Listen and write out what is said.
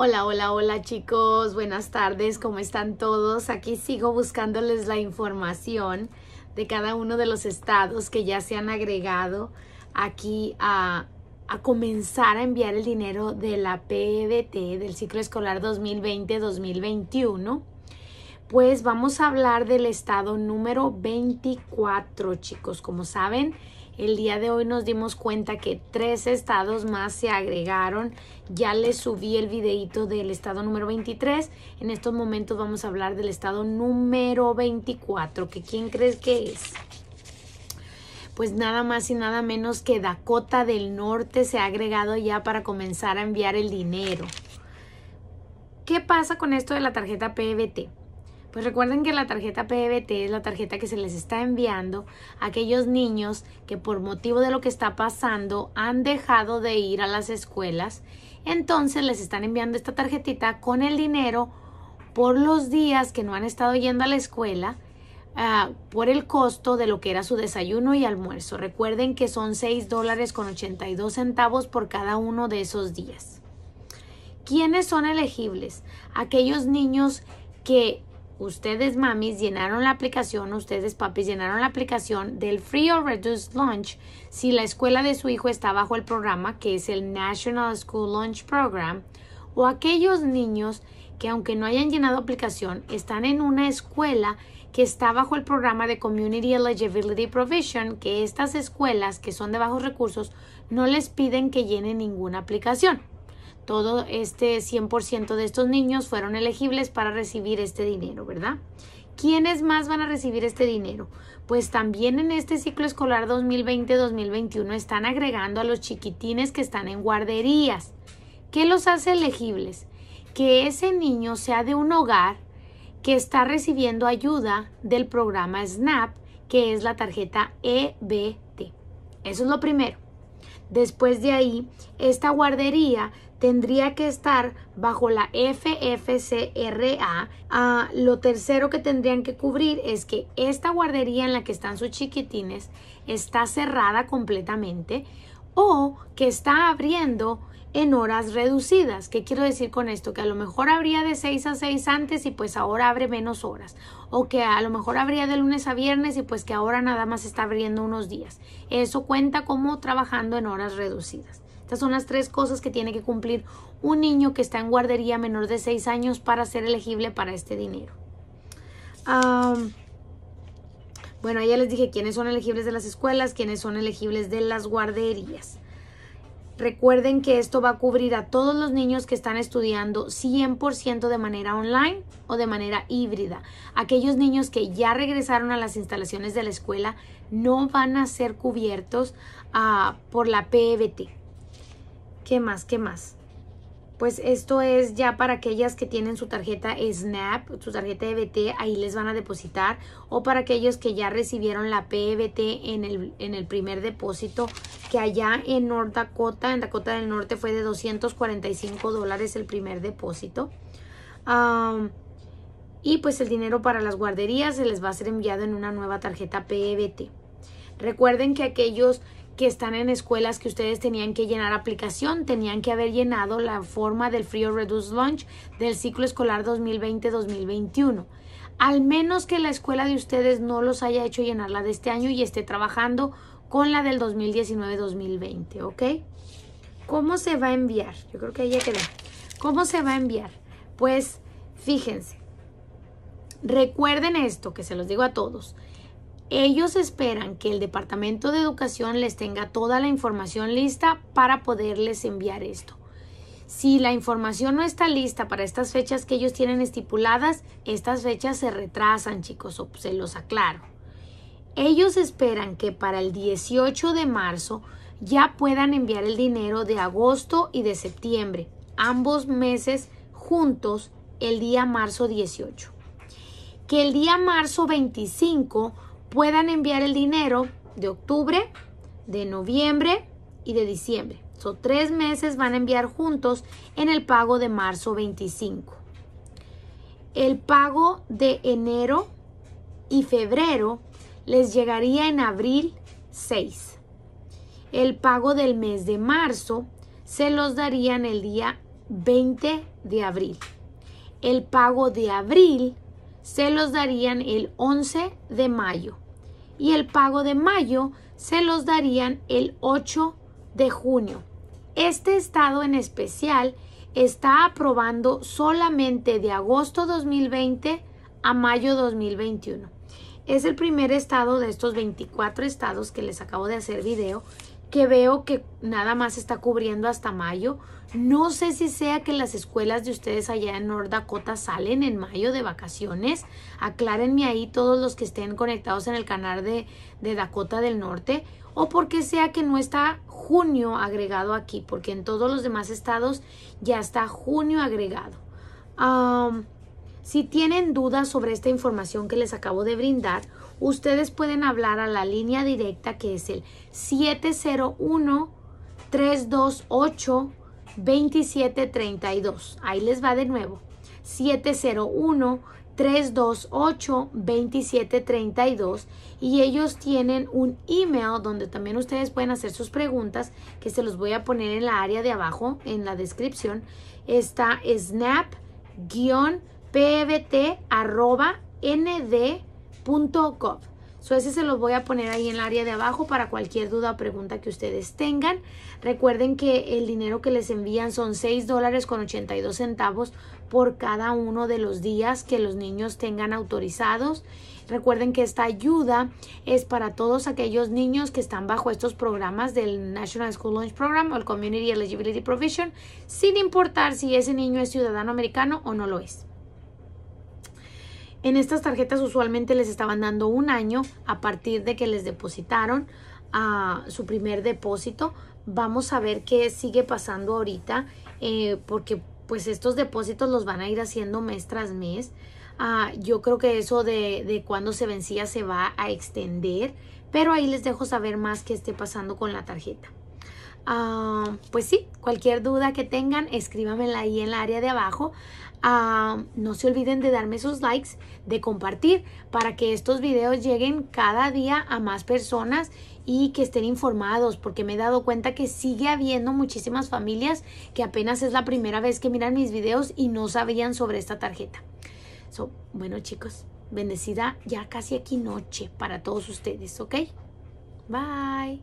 Hola, hola, hola chicos, buenas tardes, ¿cómo están todos? Aquí sigo buscándoles la información de cada uno de los estados que ya se han agregado aquí a, comenzar a enviar el dinero de la PDT e del ciclo escolar 2020-2021. Pues vamos a hablar del estado número 24, chicos. Como saben, el día de hoy nos dimos cuenta que tres estados más se agregaron. Ya les subí el videito del estado número 23. En estos momentos vamos a hablar del estado número 24, que ¿quién crees que es? pues nada más y nada menos que Dakota del Norte se ha agregado ya para comenzar a enviar el dinero. ¿Qué pasa con esto de la tarjeta PBT? E pues recuerden que la tarjeta PBT es la tarjeta que se les está enviando a aquellos niños que por motivo de lo que está pasando han dejado de ir a las escuelas. Entonces les están enviando esta tarjetita con el dinero por los días que no han estado yendo a la escuela. Ah, por el costo de lo que era su desayuno y almuerzo. Recuerden que son $6.82 dólares con 82 centavos por cada uno de esos días. ¿Quiénes son elegibles? Aquellos niños que ustedes mamis llenaron la aplicación, ustedes papis llenaron la aplicación del Free or Reduced Lunch si la escuela de su hijo está bajo el programa que es el National School Lunch Program o aquellos niños que aunque no hayan llenado aplicación están en una escuela que está bajo el programa de Community Eligibility Provision, que estas escuelas que son de bajos recursos no les piden que llenen ninguna aplicación todo este 100% de estos niños fueron elegibles para recibir este dinero, ¿verdad? ¿Quiénes más van a recibir este dinero? Pues también en este ciclo escolar 2020-2021 están agregando a los chiquitines que están en guarderías. ¿Qué los hace elegibles? Que ese niño sea de un hogar que está recibiendo ayuda del programa SNAP, que es la tarjeta EBT. Eso es lo primero. Después de ahí, esta guardería tendría que estar bajo la FFCRA. Ah, lo tercero que tendrían que cubrir es que esta guardería en la que están sus chiquitines está cerrada completamente o que está abriendo en horas reducidas. ¿Qué quiero decir con esto? Que a lo mejor habría de 6 a 6 antes y pues ahora abre menos horas. O que a lo mejor habría de lunes a viernes y pues que ahora nada más está abriendo unos días. Eso cuenta como trabajando en horas reducidas. Estas son las tres cosas que tiene que cumplir un niño que está en guardería menor de 6 años para ser elegible para este dinero. bueno, ya les dije quiénes son elegibles de las escuelas, quiénes son elegibles de las guarderías. Recuerden que esto va a cubrir a todos los niños que están estudiando 100% de manera online o de manera híbrida. Aquellos niños que ya regresaron a las instalaciones de la escuela no van a ser cubiertos ah, por la PBT. E ¿Qué más? ¿Qué más? Pues esto es ya para aquellas que tienen su tarjeta SNAP, su tarjeta EBT, ahí les van a depositar. O para aquellos que ya recibieron la PEBT en el, en el primer depósito, que allá en North Dakota, en Dakota del Norte, fue de 245 dólares el primer depósito. y pues el dinero para las guarderías se les va a ser enviado en una nueva tarjeta PEBT. Recuerden que aquellos que están en escuelas que ustedes tenían que llenar aplicación, tenían que haber llenado la forma del Free or Reduced Lunch del ciclo escolar 2020-2021. Al menos que la escuela de ustedes no los haya hecho llenar la de este año y esté trabajando con la del 2019-2020, ¿ok? ¿Cómo se va a enviar? Yo creo que ahí ya quedó. ¿Cómo se va a enviar? Pues fíjense, recuerden esto que se los digo a todos. Ellos esperan que el Departamento de Educación les tenga toda la información lista para poderles enviar esto. Si la información no está lista para estas fechas que ellos tienen estipuladas, estas fechas se retrasan, chicos, se los aclaro. Ellos esperan que para el 18 de marzo ya puedan enviar el dinero de agosto y de septiembre, ambos meses juntos el día marzo 18. Que el día marzo 25 puedan enviar el dinero de octubre, de noviembre y de diciembre. Son tres meses van a enviar juntos en el pago de marzo 25. El pago de enero y febrero les llegaría en abril 6. El pago del mes de marzo se los darían el día 20 de abril. El pago de abril se los darían el 11 de mayo y el pago de mayo se los darían el 8 de junio. Este estado en especial está aprobando solamente de agosto 2020 a mayo 2021. Es el primer estado de estos 24 estados que les acabo de hacer video que veo que nada más está cubriendo hasta mayo. No sé si sea que las escuelas de ustedes allá en North Dakota salen en mayo de vacaciones. Aclárenme ahí todos los que estén conectados en el canal de, Dakota del Norte. O porque sea que no está junio agregado aquí, porque en todos los demás estados ya está junio agregado. si tienen dudas sobre esta información que les acabo de brindar ustedes pueden hablar a la línea directa que es el 701-328-2732. Ahí les va de nuevo. 701-328-2732 y ellos tienen un email donde también ustedes pueden hacer sus preguntas que se los voy a poner en la área de abajo en la descripción. Está snap-pbt arroba nd su Suecia se los voy a poner ahí en el área de abajo para cualquier duda o pregunta que ustedes tengan. Recuerden que el dinero que les envían son $6.82 por cada uno de los días que los niños tengan autorizados. Recuerden que esta ayuda es para todos aquellos niños que están bajo estos programas del National School Lunch Program o el Community Eligibility Provision, sin importar si ese niño es ciudadano americano o no lo es. En estas tarjetas usualmente les estaban dando un año a partir de que les depositaron a ah, su primer depósito. Vamos a ver qué sigue pasando ahorita eh, porque pues estos depósitos los van a ir haciendo mes tras mes. Ah, yo creo que eso de, de se vencía se va a extender, pero ahí les dejo saber más qué esté pasando con la tarjeta. Ah, pues sí, cualquier duda que tengan, escríbanmela ahí en el área de abajo. Ah, no se olviden de darme sus likes, de compartir para que estos videos lleguen cada día a más personas y que estén informados, porque me he dado cuenta que sigue habiendo muchísimas familias que apenas es la primera vez que miran mis videos y no sabían sobre esta tarjeta. bueno chicos, bendecida ya casi aquí noche para todos ustedes, ¿ok? Bye.